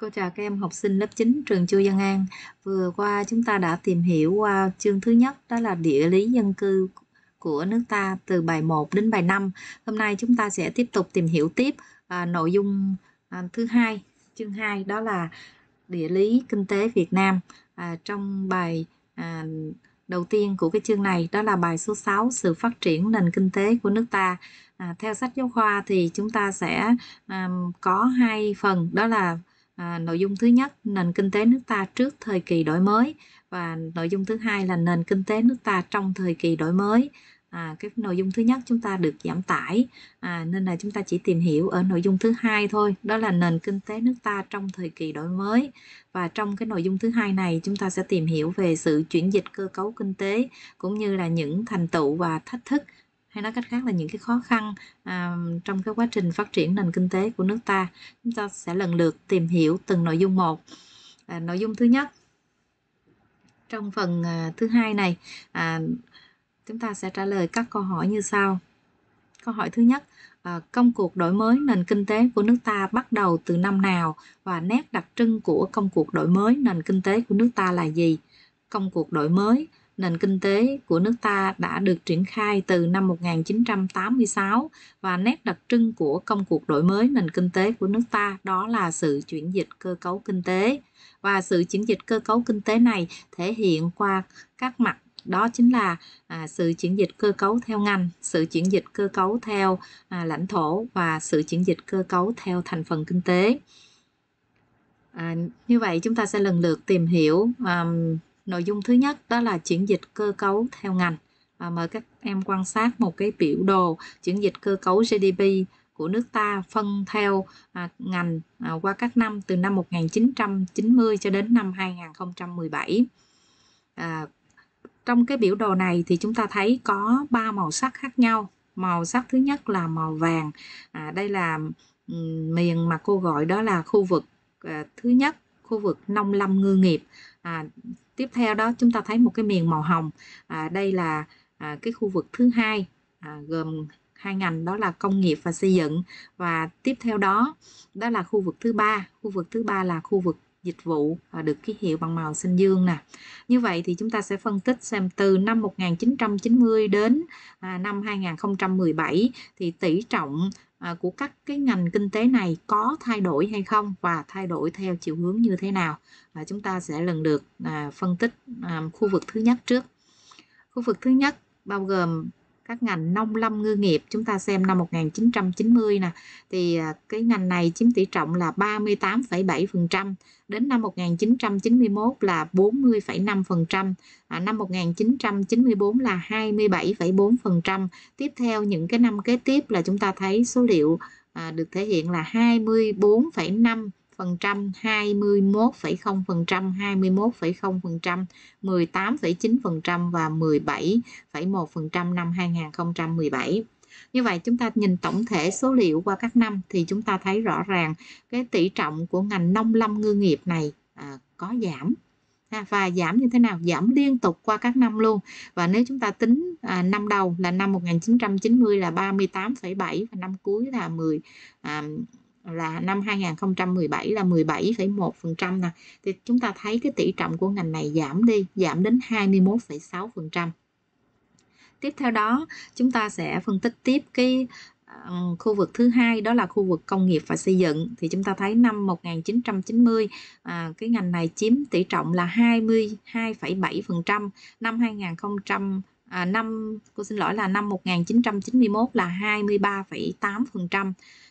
Cô chào các em học sinh lớp 9 trường Chu Văn An. Vừa qua chúng ta đã tìm hiểu qua à, chương thứ nhất đó là địa lý dân cư của nước ta từ bài 1 đến bài 5. Hôm nay chúng ta sẽ tiếp tục tìm hiểu tiếp à, nội dung à, thứ hai, chương 2 đó là địa lý kinh tế Việt Nam. À, trong bài à, đầu tiên của cái chương này đó là bài số 6 sự phát triển nền kinh tế của nước ta à, theo sách giáo khoa thì chúng ta sẽ à, có hai phần đó là à, nội dung thứ nhất nền kinh tế nước ta trước thời kỳ đổi mới và nội dung thứ hai là nền kinh tế nước ta trong thời kỳ đổi mới à, cái nội dung thứ nhất chúng ta được giảm tải à, nên là chúng ta chỉ tìm hiểu ở nội dung thứ hai thôi đó là nền kinh tế nước ta trong thời kỳ đổi mới và trong cái nội dung thứ hai này chúng ta sẽ tìm hiểu về sự chuyển dịch cơ cấu kinh tế cũng như là những thành tựu và thách thức hay nói cách khác là những cái khó khăn à, trong cái quá trình phát triển nền kinh tế của nước ta chúng ta sẽ lần lượt tìm hiểu từng nội dung một à, nội dung thứ nhất trong phần à, thứ hai này à, chúng ta sẽ trả lời các câu hỏi như sau câu hỏi thứ nhất à, công cuộc đổi mới nền kinh tế của nước ta bắt đầu từ năm nào và nét đặc trưng của công cuộc đổi mới nền kinh tế của nước ta là gì công cuộc đổi mới nền kinh tế của nước ta đã được triển khai từ năm 1986 và nét đặc trưng của công cuộc đổi mới nền kinh tế của nước ta đó là sự chuyển dịch cơ cấu kinh tế. Và sự chuyển dịch cơ cấu kinh tế này thể hiện qua các mặt đó chính là à, sự chuyển dịch cơ cấu theo ngành, sự chuyển dịch cơ cấu theo à, lãnh thổ và sự chuyển dịch cơ cấu theo thành phần kinh tế. À, như vậy chúng ta sẽ lần lượt tìm hiểu um, Nội dung thứ nhất đó là chuyển dịch cơ cấu theo ngành. và mời các em quan sát một cái biểu đồ chuyển dịch cơ cấu GDP của nước ta phân theo à, ngành à, qua các năm từ năm 1990 cho đến năm 2017. À, trong cái biểu đồ này thì chúng ta thấy có ba màu sắc khác nhau. Màu sắc thứ nhất là màu vàng. À, đây là miền mà cô gọi đó là khu vực à, thứ nhất khu vực nông lâm ngư nghiệp à, tiếp theo đó chúng ta thấy một cái miền màu hồng à, đây là à, cái khu vực thứ hai à, gồm hai ngành đó là công nghiệp và xây dựng và tiếp theo đó đó là khu vực thứ ba khu vực thứ ba là khu vực dịch vụ à, được ký hiệu bằng màu xanh dương nè. Như vậy thì chúng ta sẽ phân tích xem từ năm 1990 đến à, năm 2017 thì tỷ trọng À, của các cái ngành kinh tế này có thay đổi hay không và thay đổi theo chiều hướng như thế nào và chúng ta sẽ lần lượt à, phân tích à, khu vực thứ nhất trước khu vực thứ nhất bao gồm các ngành nông lâm ngư nghiệp chúng ta xem năm 1990 nè thì à, cái ngành này chiếm tỷ trọng là 38,7% đến năm 1991 là 40,5% à, năm 1994 là 27,4% tiếp theo những cái năm kế tiếp là chúng ta thấy số liệu à, được thể hiện là 24,5 phần trăm 21,0%, 21,0%, 21,0%, 18,9% và 17,1% năm 2017. Như vậy chúng ta nhìn tổng thể số liệu qua các năm thì chúng ta thấy rõ ràng cái tỷ trọng của ngành nông lâm ngư nghiệp này à, có giảm và giảm như thế nào giảm liên tục qua các năm luôn và nếu chúng ta tính à, năm đầu là năm 1990 là 38,7 và năm cuối là 10 à, là năm 2017 là 17,1% nè thì chúng ta thấy cái tỷ trọng của ngành này giảm đi giảm đến 21,6% tiếp theo đó chúng ta sẽ phân tích tiếp cái ờ, khu vực thứ hai đó là khu vực công nghiệp và xây dựng thì chúng ta thấy năm 1990 à, cái ngành này chiếm tỷ trọng là 22,7% năm 2000 à, năm cô xin lỗi là năm 1991 là 23,8%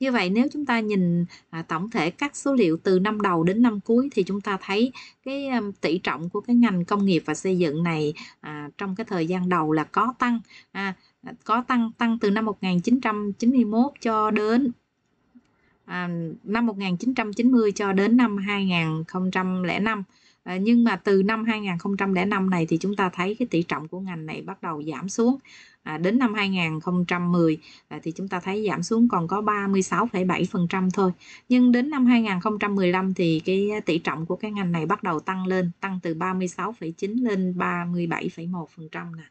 Như vậy nếu chúng ta nhìn à, tổng thể các số liệu từ năm đầu đến năm cuối thì chúng ta thấy cái um, tỷ trọng của cái ngành công nghiệp và xây dựng này à, trong cái thời gian đầu là có tăng à, có tăng tăng từ năm 1991 cho đến à, năm 1990 cho đến năm 2005 À, nhưng mà từ năm 2005 này thì chúng ta thấy cái tỷ trọng của ngành này bắt đầu giảm xuống. À, đến năm 2010 à, thì chúng ta thấy giảm xuống còn có 36,7% thôi. Nhưng đến năm 2015 thì cái tỷ trọng của cái ngành này bắt đầu tăng lên, tăng từ 36,9 lên 37,1% nè.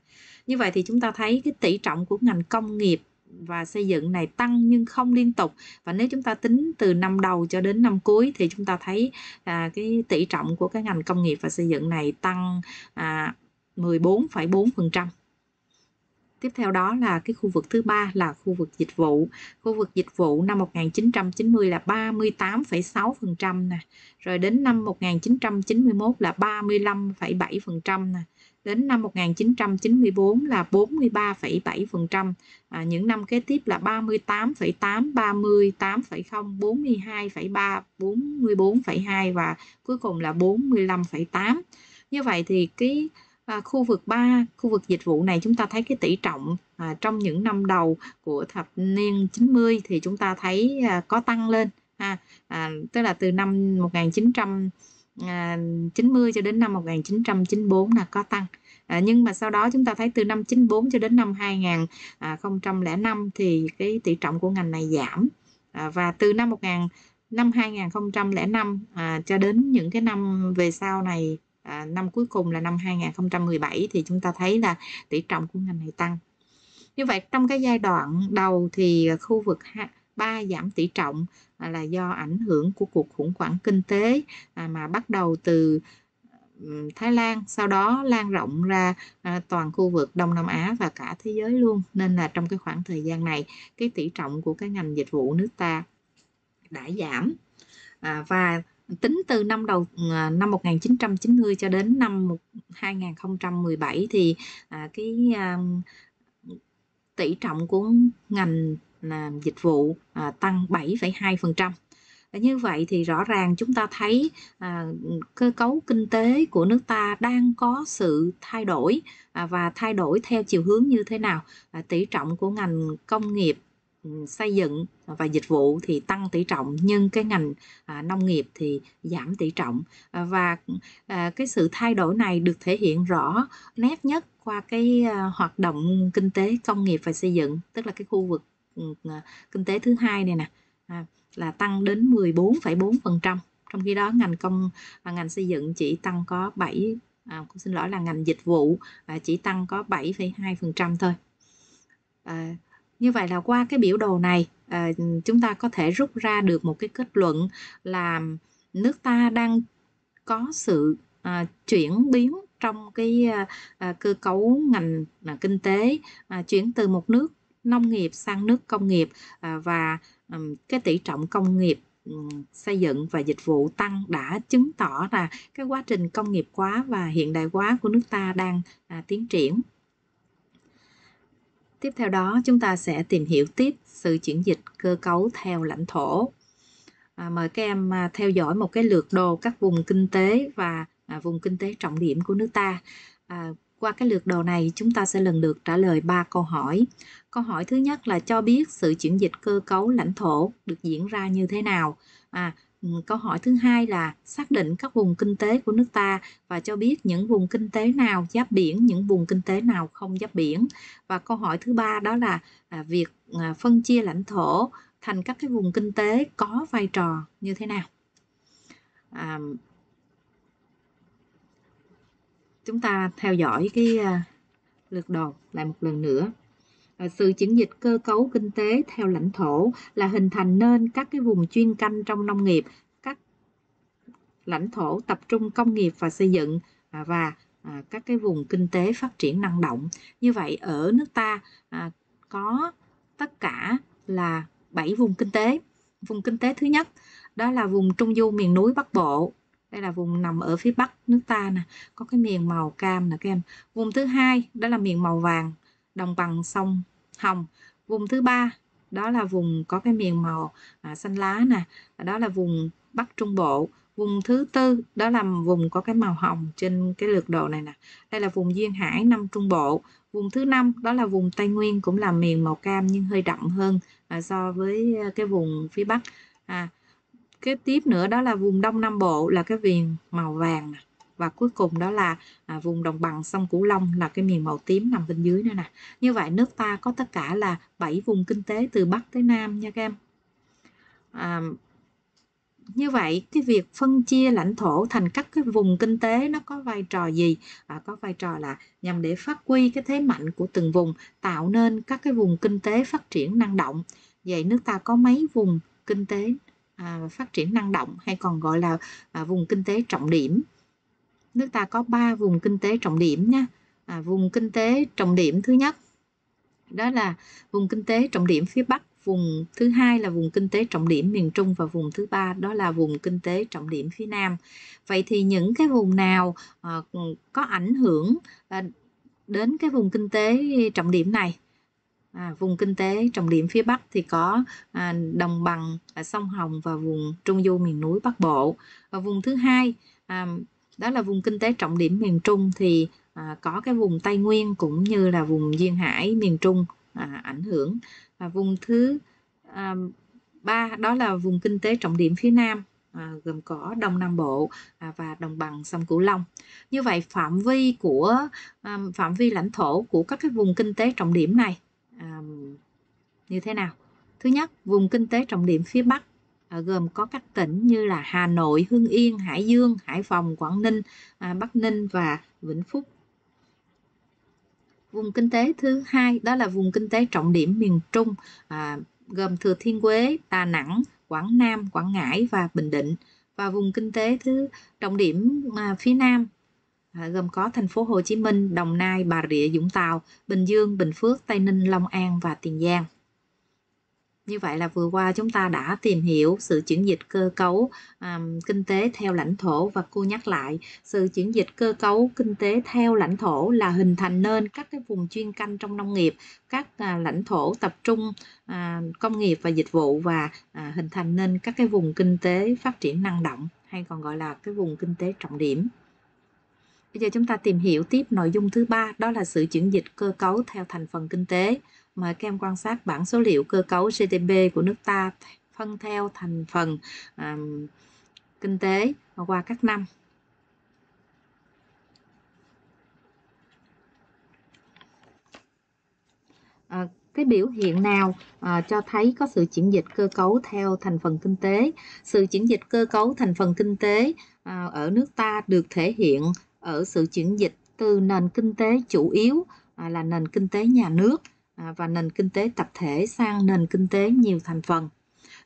Như vậy thì chúng ta thấy cái tỷ trọng của ngành công nghiệp và xây dựng này tăng nhưng không liên tục và nếu chúng ta tính từ năm đầu cho đến năm cuối thì chúng ta thấy à, cái tỷ trọng của cái ngành công nghiệp và xây dựng này tăng à, 14,4%. Tiếp theo đó là cái khu vực thứ ba là khu vực dịch vụ. Khu vực dịch vụ năm 1990 là 38,6% nè, rồi đến năm 1991 là 35,7% nè đến năm 1994 là 43,7%, à, những năm kế tiếp là 38,8, 38,0, 42,3, 44,2 và cuối cùng là 45,8. Như vậy thì cái à, khu vực 3, khu vực dịch vụ này chúng ta thấy cái tỷ trọng à, trong những năm đầu của thập niên 90 thì chúng ta thấy à, có tăng lên ha. À, tức là từ năm 1900 90 à, cho đến năm 1994 là có tăng À, nhưng mà sau đó chúng ta thấy từ năm 94 cho đến năm 2005 thì cái tỷ trọng của ngành này giảm à, và từ năm 1000 năm 2005 à, cho đến những cái năm về sau này à, năm cuối cùng là năm 2017 thì chúng ta thấy là tỷ trọng của ngành này tăng như vậy trong cái giai đoạn đầu thì khu vực 3 giảm tỷ trọng à, là do ảnh hưởng của cuộc khủng hoảng kinh tế à, mà bắt đầu từ Thái Lan sau đó lan rộng ra à, toàn khu vực Đông Nam Á và cả thế giới luôn nên là trong cái khoảng thời gian này cái tỷ trọng của cái ngành dịch vụ nước ta đã giảm và tính từ năm đầu năm 1990 cho đến năm 2017 thì cái tỷ trọng của ngành à, dịch vụ à, tăng 7,2%. Như vậy thì rõ ràng chúng ta thấy à, cơ cấu kinh tế của nước ta đang có sự thay đổi à, và thay đổi theo chiều hướng như thế nào. À, tỷ trọng của ngành công nghiệp ừ, xây dựng và dịch vụ thì tăng tỷ trọng nhưng cái ngành à, nông nghiệp thì giảm tỷ trọng à, và à, cái sự thay đổi này được thể hiện rõ nét nhất qua cái à, hoạt động kinh tế công nghiệp và xây dựng tức là cái khu vực À, kinh tế thứ hai này nè à, là tăng đến 14,4% trong khi đó ngành công à, ngành xây dựng chỉ tăng có 7 à, xin lỗi là ngành dịch vụ à, chỉ tăng có 7,2% thôi à, như vậy là qua cái biểu đồ này à, chúng ta có thể rút ra được một cái kết luận là nước ta đang có sự à, chuyển biến trong cái à, cơ cấu ngành à, kinh tế à, chuyển từ một nước nông nghiệp sang nước công nghiệp à, và cái tỷ trọng công nghiệp xây dựng và dịch vụ tăng đã chứng tỏ là cái quá trình công nghiệp hóa và hiện đại hóa của nước ta đang à, tiến triển. Tiếp theo đó chúng ta sẽ tìm hiểu tiếp sự chuyển dịch cơ cấu theo lãnh thổ. À, mời các em à, theo dõi một cái lượt đồ các vùng kinh tế và à, vùng kinh tế trọng điểm của nước ta. À, qua cái lượt đồ này, chúng ta sẽ lần lượt trả lời 3 câu hỏi. Câu hỏi thứ nhất là cho biết sự chuyển dịch cơ cấu lãnh thổ được diễn ra như thế nào. À, ừ, câu hỏi thứ hai là xác định các vùng kinh tế của nước ta và cho biết những vùng kinh tế nào giáp biển, những vùng kinh tế nào không giáp biển. Và câu hỏi thứ ba đó là à, việc à, phân chia lãnh thổ thành các cái vùng kinh tế có vai trò như thế nào. À, chúng ta theo dõi cái à, lượt đồ lại một lần nữa à, sự chuyển dịch cơ cấu kinh tế theo lãnh thổ là hình thành nên các cái vùng chuyên canh trong nông nghiệp các lãnh thổ tập trung công nghiệp và xây dựng à, và các cái vùng kinh tế phát triển năng động như vậy ở nước ta có tất cả là 7 vùng kinh tế vùng kinh tế thứ nhất đó là vùng trung du miền núi bắc bộ đây là vùng nằm ở phía bắc nước ta nè có cái miền màu cam nè các em vùng thứ hai đó là miền màu vàng đồng bằng sông hồng vùng thứ ba đó là vùng có cái miền màu à, xanh lá nè đó là vùng bắc trung bộ vùng thứ tư đó là vùng có cái màu hồng trên cái lược độ này nè đây là vùng duyên hải nam trung bộ vùng thứ năm đó là vùng tây nguyên cũng là miền màu cam nhưng hơi đậm hơn à, so với à, cái vùng phía bắc à, kế tiếp nữa đó là vùng đông nam bộ là cái viền màu vàng này và cuối cùng đó là à, vùng đồng bằng sông Cửu Long là cái miền màu tím nằm bên dưới nữa nè. Như vậy nước ta có tất cả là 7 vùng kinh tế từ Bắc tới Nam nha các em. À, như vậy cái việc phân chia lãnh thổ thành các cái vùng kinh tế nó có vai trò gì? À, có vai trò là nhằm để phát huy cái thế mạnh của từng vùng, tạo nên các cái vùng kinh tế phát triển năng động. Vậy nước ta có mấy vùng kinh tế và phát triển năng động hay còn gọi là à, vùng kinh tế trọng điểm nước ta có 3 vùng kinh tế trọng điểm nha à, vùng kinh tế trọng điểm thứ nhất đó là vùng kinh tế trọng điểm phía bắc vùng thứ hai là vùng kinh tế trọng điểm miền trung và vùng thứ ba đó là vùng kinh tế trọng điểm phía nam vậy thì những cái vùng nào à, có ảnh hưởng à, đến cái vùng kinh tế trọng điểm này À, vùng kinh tế trọng điểm phía Bắc thì có à, đồng bằng, à, sông Hồng và vùng Trung du miền núi Bắc Bộ. Và vùng thứ hai à, đó là vùng kinh tế trọng điểm miền Trung thì à, có cái vùng Tây Nguyên cũng như là vùng duyên hải miền Trung à, ảnh hưởng. Và vùng thứ à, ba đó là vùng kinh tế trọng điểm phía Nam À, gồm có Đông Nam Bộ à, và đồng bằng sông Cửu Long. Như vậy phạm vi của à, phạm vi lãnh thổ của các cái vùng kinh tế trọng điểm này um, như thế nào thứ nhất vùng kinh tế trọng điểm phía bắc ờ, gồm có các tỉnh như là Hà Nội, Hưng Yên, Hải Dương, Hải Phòng, Quảng Ninh, à, Bắc Ninh và Vĩnh Phúc. Vùng kinh tế thứ hai đó là vùng kinh tế trọng điểm miền Trung à, gồm Thừa Thiên Huế, Đà Nẵng, Quảng Nam, Quảng Ngãi và Bình Định. Và vùng kinh tế thứ trọng điểm à, phía Nam gồm có thành phố Hồ Chí Minh, Đồng Nai, Bà Rịa, Vũng Tàu, Bình Dương, Bình Phước, Tây Ninh, Long An và Tiền Giang. Như vậy là vừa qua chúng ta đã tìm hiểu sự chuyển dịch cơ cấu um, kinh tế theo lãnh thổ và cô nhắc lại sự chuyển dịch cơ cấu kinh tế theo lãnh thổ là hình thành nên các cái vùng chuyên canh trong nông nghiệp, các uh, lãnh thổ tập trung uh, công nghiệp và dịch vụ và uh, hình thành nên các cái vùng kinh tế phát triển năng động hay còn gọi là cái vùng kinh tế trọng điểm. Bây giờ chúng ta tìm hiểu tiếp nội dung thứ ba đó là sự chuyển dịch cơ cấu theo thành phần kinh tế. Mời các em quan sát bảng số liệu cơ cấu GDP của nước ta phân theo thành phần um, kinh tế qua các năm. À, cái biểu hiện nào à, cho thấy có sự chuyển dịch cơ cấu theo thành phần kinh tế sự chuyển dịch cơ cấu thành phần kinh tế à, ở nước ta được thể hiện ở sự chuyển dịch từ nền kinh tế chủ yếu à, là nền kinh tế nhà nước à, và nền kinh tế tập thể sang nền kinh tế nhiều thành phần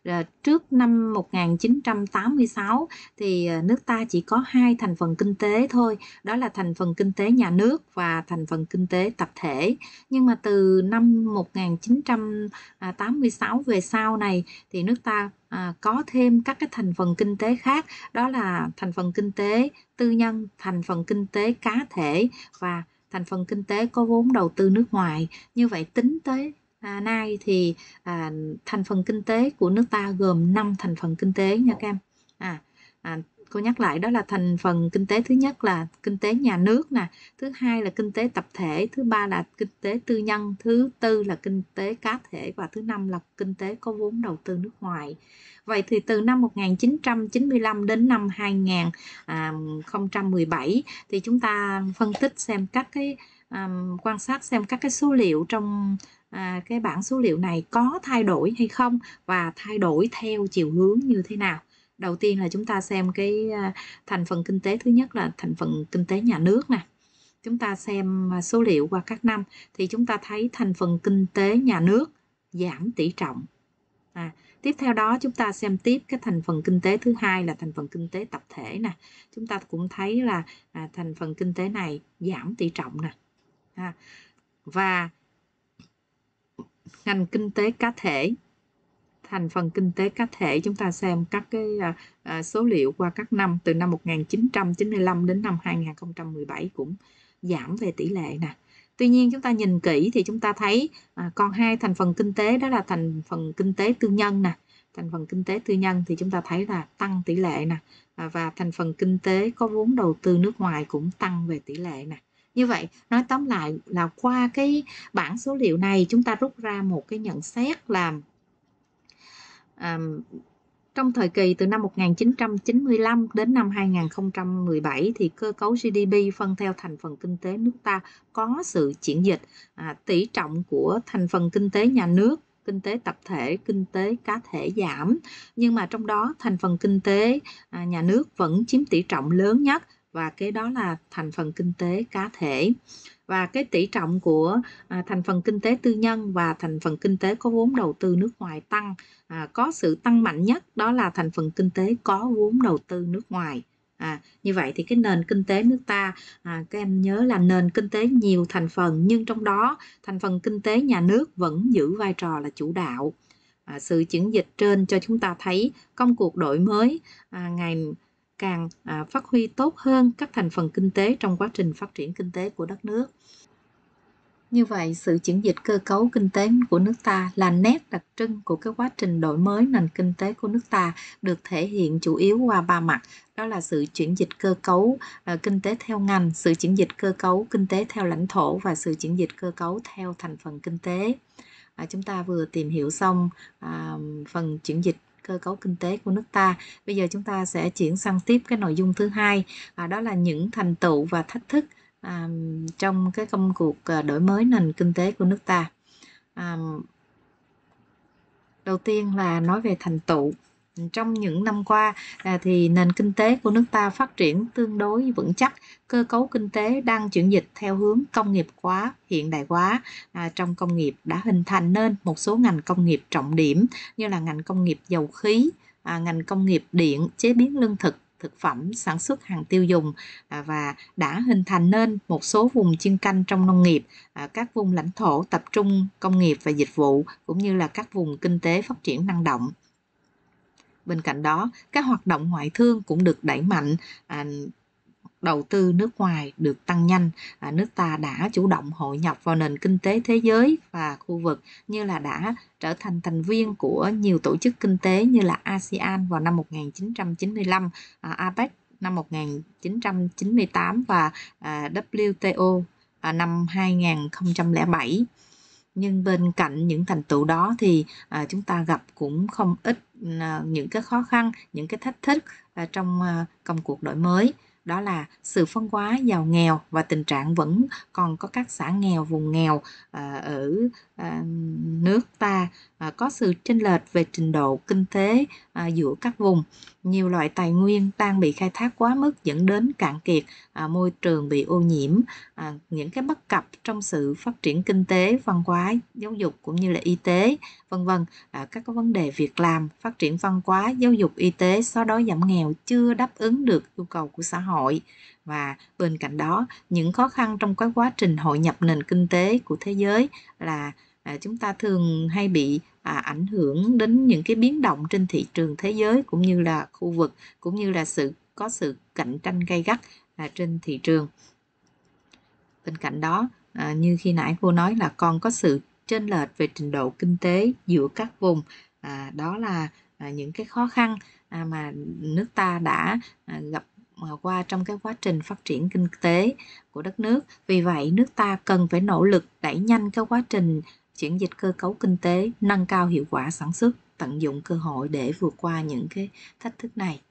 Ờ, trước năm 1986 thì ờ, nước ta chỉ có hai thành phần kinh tế thôi, đó là thành phần kinh tế nhà nước và thành phần kinh tế tập thể. Nhưng mà từ năm 1986 về sau này thì nước ta ờ, có thêm các cái thành phần kinh tế khác đó là thành phần kinh tế tư nhân thành phần kinh tế cá thể và thành phần kinh tế có vốn đầu tư nước ngoài như vậy tính tới à, nay thì à, thành phần kinh tế của nước ta gồm 5 thành phần kinh tế nha các em à, à cô nhắc lại đó là thành phần kinh tế thứ nhất là kinh tế nhà nước nè thứ hai là kinh tế tập thể thứ ba là kinh tế tư nhân thứ tư là kinh tế cá thể và thứ năm là kinh tế có vốn đầu tư nước ngoài vậy thì từ năm 1995 đến năm 2017 à, thì chúng ta phân tích xem các cái um, quan sát xem các cái số liệu trong à, cái bảng số liệu này có thay đổi hay không và thay đổi theo chiều hướng như thế nào đầu tiên là chúng ta xem cái à, thành phần kinh tế thứ nhất là thành phần kinh tế nhà nước nè chúng ta xem à, số liệu qua các năm thì chúng ta thấy thành phần kinh tế nhà nước giảm tỷ trọng à, tiếp theo đó chúng ta xem tiếp cái thành phần kinh tế thứ hai là thành phần kinh tế tập thể nè chúng ta cũng thấy là à, thành phần kinh tế này giảm tỷ trọng nè à, và ngành kinh tế cá thể thành phần kinh tế cá thể chúng ta xem các cái à, à số liệu qua các năm từ năm 1995 đến năm 2017 cũng giảm về tỷ lệ nè. Tuy nhiên chúng ta nhìn kỹ thì chúng ta thấy à, còn hai thành phần kinh tế đó là thành phần kinh tế tư nhân nè, thành phần kinh tế tư nhân thì chúng ta thấy là tăng tỷ lệ nè à, và thành phần kinh tế có vốn đầu tư nước ngoài cũng tăng về tỷ lệ nè như vậy nói tóm lại là qua cái bảng số liệu này chúng ta rút ra một cái nhận xét là um, trong thời kỳ từ năm 1995 đến năm 2017 thì cơ cấu GDP phân theo thành phần kinh tế nước ta có sự chuyển dịch à, tỷ trọng của thành phần kinh tế nhà nước kinh tế tập thể, kinh tế cá thể giảm nhưng mà trong đó thành phần kinh tế à, nhà nước vẫn chiếm tỷ trọng lớn nhất và cái đó là thành phần kinh tế cá thể và cái tỷ trọng của à, thành phần kinh tế tư nhân và thành phần kinh tế có vốn đầu tư nước ngoài tăng à, có sự tăng mạnh nhất đó là thành phần kinh tế có vốn đầu tư nước ngoài à, như vậy thì cái nền kinh tế nước ta à, các em nhớ là nền kinh tế nhiều thành phần nhưng trong đó thành phần kinh tế nhà nước vẫn giữ vai trò là chủ đạo à, sự chuyển dịch trên cho chúng ta thấy công cuộc đổi mới à, ngày càng à, phát huy tốt hơn các thành phần kinh tế trong quá trình phát triển kinh tế của đất nước như vậy sự chuyển dịch cơ cấu kinh tế của nước ta là nét đặc trưng của cái quá trình đổi mới nền kinh tế của nước ta được thể hiện chủ yếu qua ba mặt đó là sự chuyển dịch cơ cấu à, kinh tế theo ngành sự chuyển dịch cơ cấu kinh tế theo lãnh thổ và sự chuyển dịch cơ cấu theo thành phần kinh tế à, chúng ta vừa tìm hiểu xong à, phần chuyển dịch cơ cấu kinh tế của nước ta. Bây giờ chúng ta sẽ chuyển sang tiếp cái nội dung thứ hai, à, đó là những thành tựu và thách thức à, trong cái công cuộc à, đổi mới nền kinh tế của nước ta. À, đầu tiên là nói về thành tựu trong những năm qua à, thì nền kinh tế của nước ta phát triển tương đối vững chắc cơ cấu kinh tế đang chuyển dịch theo hướng công nghiệp hóa hiện đại hóa à, trong công nghiệp đã hình thành nên một số ngành công nghiệp trọng điểm như là ngành công nghiệp dầu khí à, ngành công nghiệp điện chế biến lương thực thực phẩm sản xuất hàng tiêu dùng à, và đã hình thành nên một số vùng chuyên canh trong nông nghiệp à, các vùng lãnh thổ tập trung công nghiệp và dịch vụ cũng như là các vùng kinh tế phát triển năng động bên cạnh đó các hoạt động ngoại thương cũng được đẩy mạnh à, đầu tư nước ngoài được tăng nhanh à, nước ta đã chủ động hội nhập vào nền kinh tế thế giới và khu vực như là đã trở thành thành viên của nhiều tổ chức kinh tế như là ASEAN vào năm 1995, à, APEC năm 1998 và à, WTO à, năm 2007 nhưng bên cạnh những thành tựu đó thì à, chúng ta gặp cũng không ít à, những cái khó khăn những cái thách thức à, trong à, công cuộc đổi mới đó là sự phân hóa giàu nghèo và tình trạng vẫn còn có các xã nghèo vùng nghèo à, ở à, nước ta à, có sự chênh lệch về trình độ kinh tế à, giữa các vùng nhiều loại tài nguyên đang bị khai thác quá mức dẫn đến cạn kiệt à, môi trường bị ô nhiễm à, những cái bất cập trong sự phát triển kinh tế văn hóa giáo dục cũng như là y tế vân vân à, các cái vấn đề việc làm phát triển văn hóa giáo dục y tế xóa đói giảm nghèo chưa đáp ứng được yêu cầu của xã hội và bên cạnh đó những khó khăn trong cái quá trình hội nhập nền kinh tế của thế giới là à, chúng ta thường hay bị à, ảnh hưởng đến những cái biến động trên thị trường thế giới cũng như là khu vực cũng như là sự có sự cạnh tranh gay gắt à, trên thị trường bên cạnh đó à, như khi nãy cô nói là còn có sự chênh lệch về trình độ kinh tế giữa các vùng à, đó là à, những cái khó khăn à, mà nước ta đã à, gặp à, qua trong cái quá trình phát triển kinh tế của đất nước vì vậy nước ta cần phải nỗ lực đẩy nhanh cái quá trình chuyển dịch cơ cấu kinh tế nâng cao hiệu quả sản xuất tận dụng cơ hội để vượt qua những cái thách thức này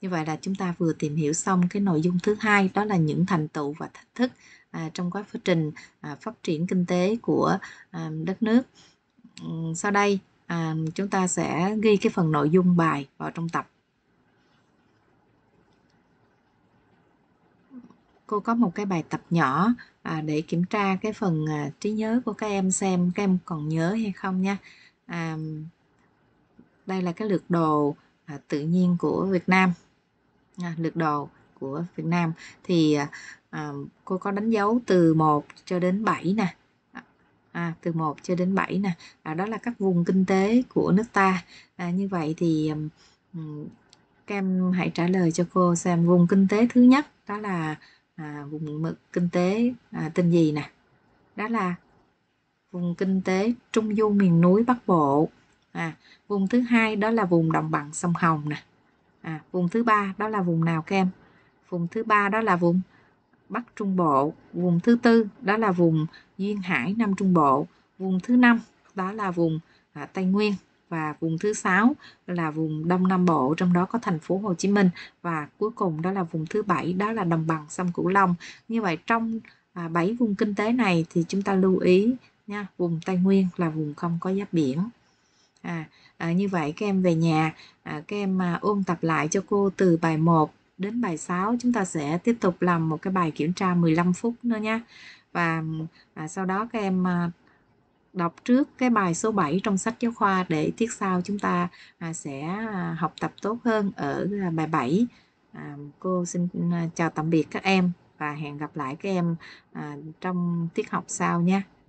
như vậy là chúng ta vừa tìm hiểu xong cái nội dung thứ hai đó là những thành tựu và thách thức à, trong quá trình à, phát triển kinh tế của à, đất nước sau đây chúng ta sẽ ghi cái phần nội dung bài vào trong tập cô có một cái bài tập nhỏ à, để kiểm tra cái phần à, trí nhớ của các em xem các em còn nhớ hay không nha à, đây là cái lượt đồ à, tự nhiên của Việt Nam à, lượt đồ của Việt Nam thì à, à cô có đánh dấu từ 1 cho đến 7 nè à, từ 1 cho đến 7 nè à, đó là các vùng kinh tế của nước ta à, như vậy thì um, các em hãy trả lời cho cô xem vùng kinh tế thứ nhất đó là à, vùng kinh tế à, tên gì nè đó là vùng kinh tế trung du miền núi bắc bộ à, vùng thứ hai đó là vùng đồng bằng sông hồng nè à, vùng thứ ba đó là vùng nào các em vùng thứ ba đó là vùng bắc trung bộ vùng thứ tư đó là vùng duyên hải nam trung bộ vùng thứ năm đó là vùng à, tây nguyên và vùng thứ sáu là vùng Đông Nam Bộ trong đó có thành phố Hồ Chí Minh và cuối cùng đó là vùng thứ bảy đó là đồng bằng sông Cửu Long. Như vậy trong à, bảy vùng kinh tế này thì chúng ta lưu ý nha, vùng Tây Nguyên là vùng không có giáp biển. À, à như vậy các em về nhà à, các em à, ôn tập lại cho cô từ bài 1 đến bài 6 chúng ta sẽ tiếp tục làm một cái bài kiểm tra 15 phút nữa nha. Và à, sau đó các em à, đọc trước cái bài số 7 trong sách giáo khoa để tiết sau chúng ta à, sẽ à, học tập tốt hơn ở à, bài 7. Cô xin chào tạm biệt các em và hẹn gặp lại các em trong tiết học sau nha.